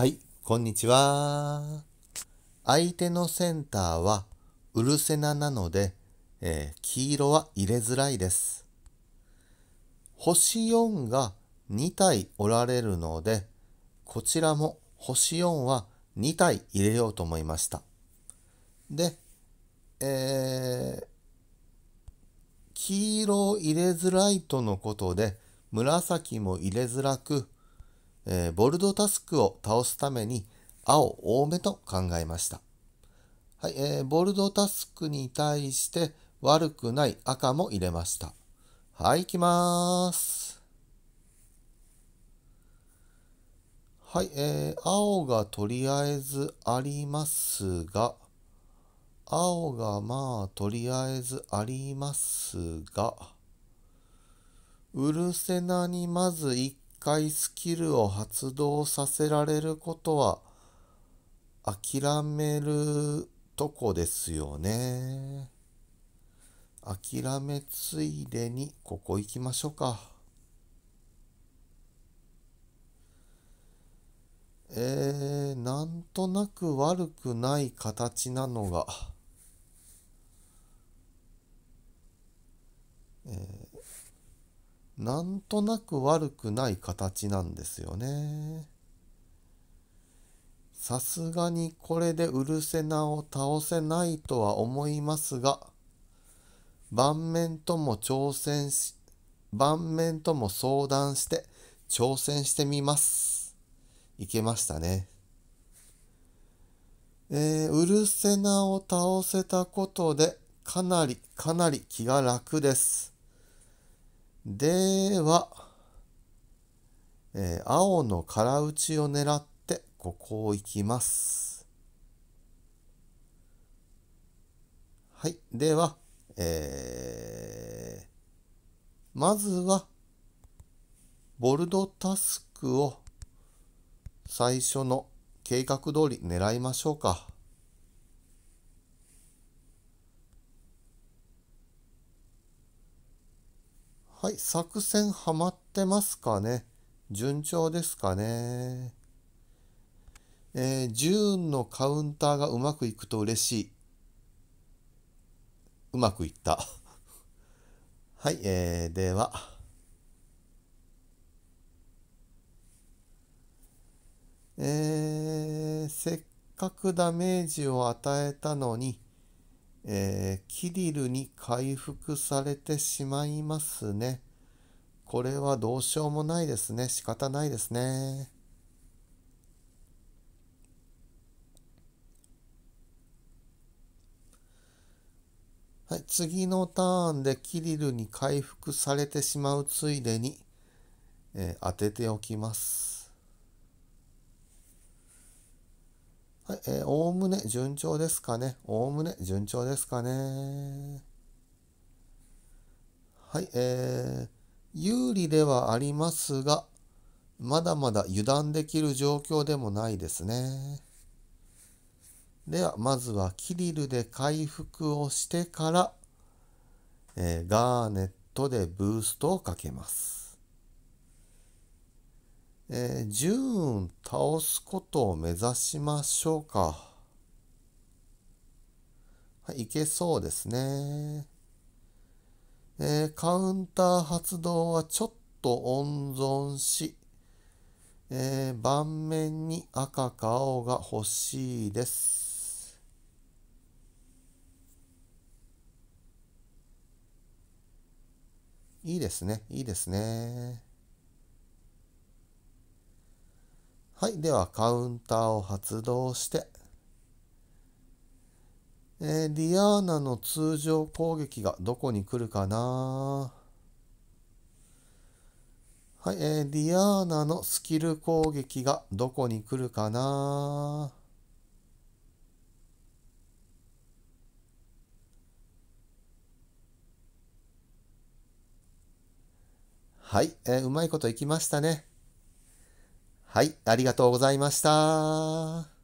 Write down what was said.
はい、こんにちは。相手のセンターはうるせななので、えー、黄色は入れづらいです。星4が2体おられるので、こちらも星4は2体入れようと思いました。で、えー、黄色を入れづらいとのことで、紫も入れづらく、えー、ボルドタスクを倒すために青多めと考えました。はい、えー、ボルドタスクに対して悪くない赤も入れました。はい、行きます。はい、えー、青がとりあえずありますが、青がまあとりあえずありますが、うるせなにまず一回スキルを発動させられることは諦めるとこですよね。諦めついでにここ行きましょうか。えー、なんとなく悪くない形なのが、えーなんとなく悪くない形なんですよね。さすがにこれでウルセナを倒せないとは思いますが、盤面とも挑戦し、盤面とも相談して挑戦してみます。いけましたね。えー、ウルセナを倒せたことで、かなりかなり気が楽です。では、えー、青の空打ちを狙ってここを行きます。はい。では、えー、まずは、ボルドタスクを最初の計画通り狙いましょうか。はい、作戦ハマってますかね順調ですかねえー、ジューンのカウンターがうまくいくと嬉しい。うまくいった。はい、えー、では。えー、せっかくダメージを与えたのに、えー、キリルに回復されてしまいますね。これはどうしようもないですね。仕方ないですね。はい、次のターンでキリルに回復されてしまうついでに、えー、当てておきます。はい、えー、おおむね順調ですかね。おおむね順調ですかね。はい、えー、有利ではありますが、まだまだ油断できる状況でもないですね。では、まずはキリルで回復をしてから、えー、ガーネットでブーストをかけます。えー、ジューン倒すことを目指しましょうか。はい、いけそうですね。えー、カウンター発動はちょっと温存し、えー、盤面に赤か青が欲しいです。いいですね、いいですね。はい、ではカウンターを発動して、えー、ディアーナの通常攻撃がどこに来るかなはい、えー、ディアーナのスキル攻撃がどこに来るかなはい、えー、うまいこといきましたね。はい、ありがとうございました。